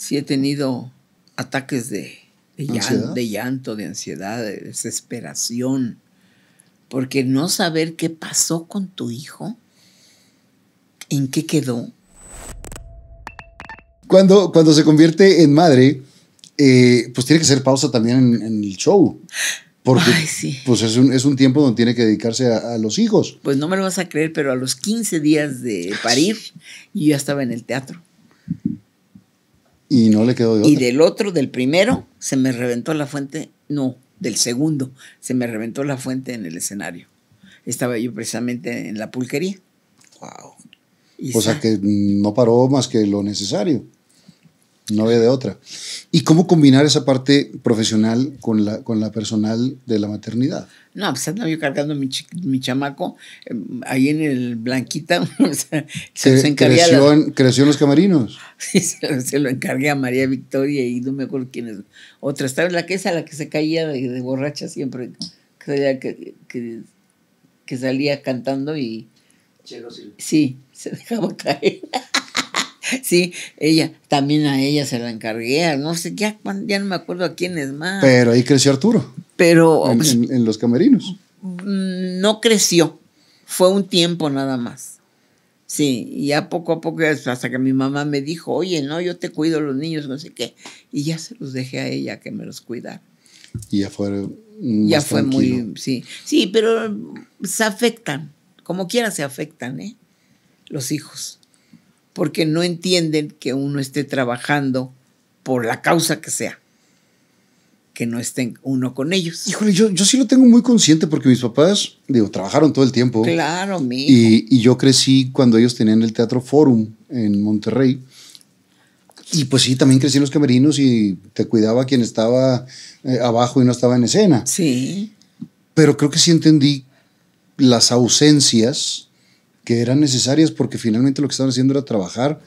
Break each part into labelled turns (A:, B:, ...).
A: sí he tenido ataques de, llanto, de ansiedad, de desesperación, porque no saber qué pasó con tu hijo, en qué quedó.
B: Cuando, cuando se convierte en madre, eh, pues tiene que ser pausa también en, el show. Porque pues es un, es un, tiempo donde tiene que dedicarse a, a, los hijos.
A: Pues no me lo vas a creer, pero a los 15 días de parir, yo ya estaba en el teatro.
B: Y no le quedó de Y del
A: otro, del primero, se me reventó la fuente, no, del segundo, se me reventó la fuente en el escenario. Estaba yo precisamente en la pulquería. Wow. o sea
B: que no paró más que lo necesario no de otra. ¿Y cómo combinar esa parte profesional con la, con la personal de la maternidad?
A: No, pues andaba yo cargando mi, mi chamaco em, ahí en el Blanquita. se, se creció,
B: en, los camarinos.
A: Sí, se, lo encargué a María Victoria y no me acuerdo quién es. Otra, estaba la que es a la que se caía de, borracha siempre, que, que, que, salía cantando y... sí, se dejaba caer sí, ella, también a ella se la encargué, no sé, ya, ya no me acuerdo a quién es más.
B: Pero ahí creció Arturo. Pero. En, pues, los camerinos.
A: Mm, no creció, fue un tiempo nada más. Sí, y ya poco a poco, hasta que mi mamá me dijo, oye, no, yo te cuido los niños, no sé qué. Y ya se los dejé a ella que me los cuidara.
B: Y ya fue. Ya fue muy.
A: Sí, sí, pero se afectan. Como quiera se afectan, ¿eh? Los hijos porque no entienden que uno esté trabajando por la causa que sea, que no estén uno con ellos. Híjole, yo,
B: yo sí lo tengo muy consciente porque mis papás, digo, trabajaron todo el tiempo.
A: Claro, mi.
B: Y, y, yo crecí cuando ellos tenían el Teatro Forum en Monterrey. Y pues sí, también crecí en los camerinos y te cuidaba quien estaba eh, abajo y no estaba en escena. Sí. Pero creo que sí entendí las ausencias que eran necesarias porque finalmente lo que estaban haciendo era trabajar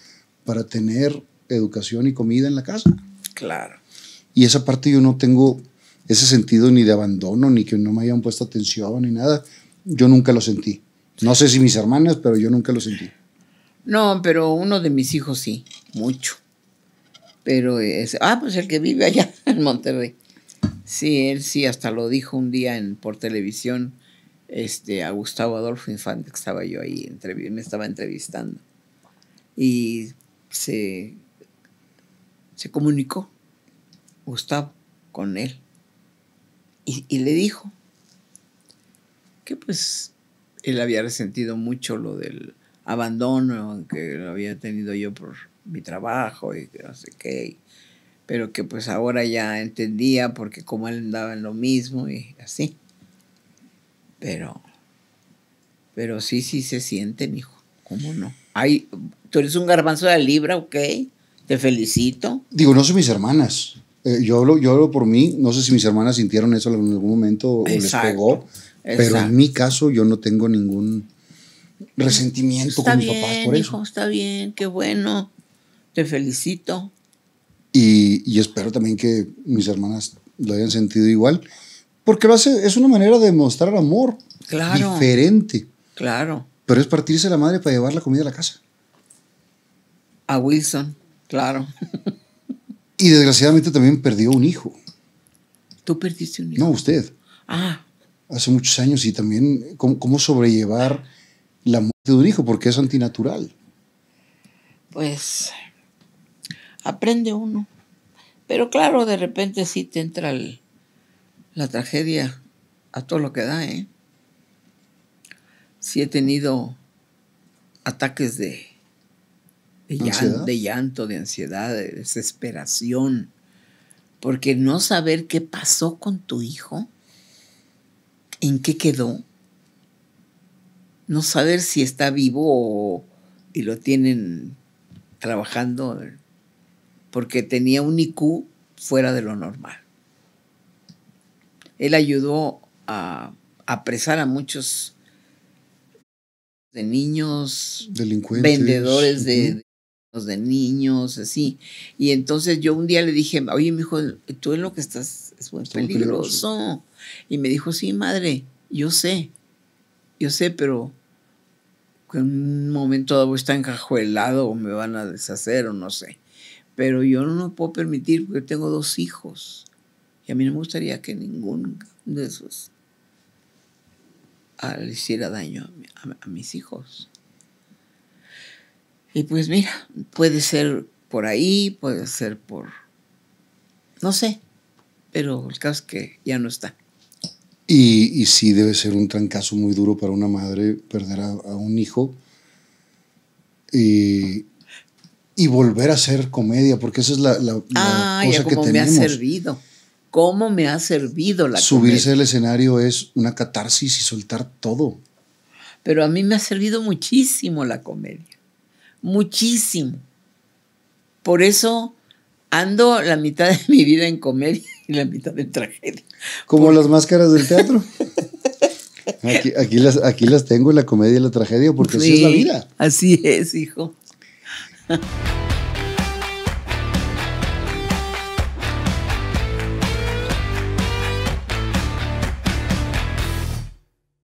B: para tener educación y comida en la casa. Claro. Y esa parte yo no tengo ese sentido ni de abandono, ni que no me hayan puesto atención, ni nada. Yo nunca lo sentí. No sé si mis hermanas, pero yo nunca lo sentí.
A: No, pero uno de mis hijos sí, mucho. Pero es, ah, pues el que vive allá en Monterrey. Sí, él sí, hasta lo dijo un día en, por televisión este, a Gustavo Adolfo Infante, que estaba yo ahí, me estaba entrevistando. Y se, se comunicó Gustavo con él y, le dijo que pues él había resentido mucho lo del abandono que lo había tenido yo por mi trabajo y no sé qué, pero que pues ahora ya entendía porque como él andaba en lo mismo y así. Pero, pero sí, sí se sienten, hijo. ¿Cómo no? Ay, tú eres un garbanzo de libra, ok. Te felicito.
B: Digo, no son mis hermanas. Eh, yo, hablo, yo hablo por mí. No sé si mis hermanas sintieron eso en algún momento o les pegó. Pero en mi caso, yo no tengo ningún resentimiento
A: con bien, mis papás por hijo, eso. Está bien, qué bueno. Te felicito.
B: Y, y espero también que mis hermanas lo hayan sentido igual. Porque es una manera de mostrar amor.
A: Claro. Diferente. Claro.
B: Pero es partirse la madre para llevar la comida a la casa.
A: A Wilson, claro.
B: y desgraciadamente también perdió un hijo. ¿Tú perdiste un hijo? No, usted. Ah. Hace muchos años y también cómo, sobrellevar la muerte de un hijo, porque es antinatural.
A: Pues aprende uno. Pero claro, de repente sí te entra el, la tragedia a todo lo que da, ¿eh? Sí he tenido ataques de, llanto, de ansiedad, de desesperación, porque no saber qué pasó con tu hijo, en qué quedó, no saber si está vivo y lo tienen trabajando porque tenía un IQ fuera de lo normal. Él ayudó a apresar a muchos de niños, Delincuentes. vendedores de, de, niños, así. Y entonces yo un día le dije, oye, mi hijo, tú en lo que estás es muy peligroso. Y me dijo, sí, madre, yo sé, yo sé, pero en un momento dado está encajuelado o me van a deshacer o no sé. Pero yo no lo puedo permitir porque tengo dos hijos a mí no me gustaría que ninguno de esos ah, le hiciera daño a, mis hijos. Y pues mira, puede ser por ahí, puede ser por, no sé, pero el caso es que ya no está.
B: Y, y, sí debe ser un trancazo muy duro para una madre perder a, un hijo y, volver a hacer comedia, porque esa es la, ah, cosa que me ha servido
A: cómo me ha servido la comedia? Subirse al escenario es una catarsis y soltar todo. Pero a mí me ha servido muchísimo la comedia. Muchísimo. Por eso ando la mitad de mi vida en comedia y la mitad en tragedia.
B: Como las máscaras del teatro. Aquí, las, aquí las tengo, la comedia y la tragedia, porque así es la vida.
A: Así es, hijo.